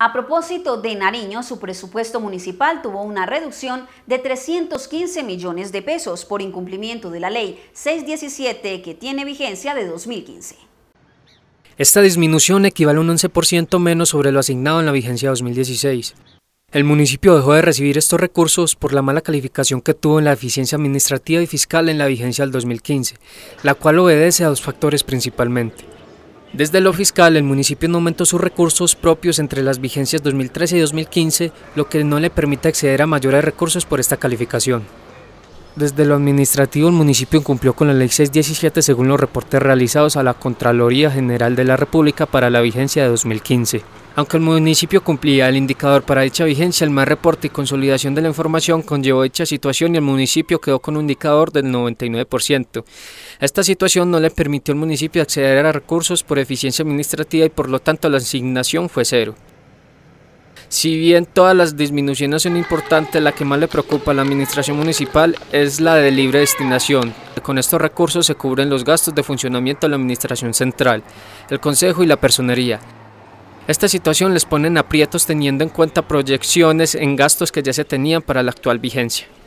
A propósito de Nariño, su presupuesto municipal tuvo una reducción de 315 millones de pesos por incumplimiento de la ley 617 que tiene vigencia de 2015. Esta disminución equivale a un 11% menos sobre lo asignado en la vigencia 2016. El municipio dejó de recibir estos recursos por la mala calificación que tuvo en la eficiencia administrativa y fiscal en la vigencia del 2015, la cual obedece a dos factores principalmente. Desde lo fiscal, el municipio no aumentó sus recursos propios entre las vigencias 2013 y 2015, lo que no le permite acceder a mayores recursos por esta calificación. Desde lo administrativo, el municipio cumplió con la Ley 617 según los reportes realizados a la Contraloría General de la República para la vigencia de 2015. Aunque el municipio cumplía el indicador para dicha vigencia, el mal reporte y consolidación de la información conllevó dicha situación y el municipio quedó con un indicador del 99%. Esta situación no le permitió al municipio acceder a recursos por eficiencia administrativa y por lo tanto la asignación fue cero. Si bien todas las disminuciones son importantes, la que más le preocupa a la administración municipal es la de libre destinación. Con estos recursos se cubren los gastos de funcionamiento de la administración central, el consejo y la personería. Esta situación les pone en aprietos teniendo en cuenta proyecciones en gastos que ya se tenían para la actual vigencia.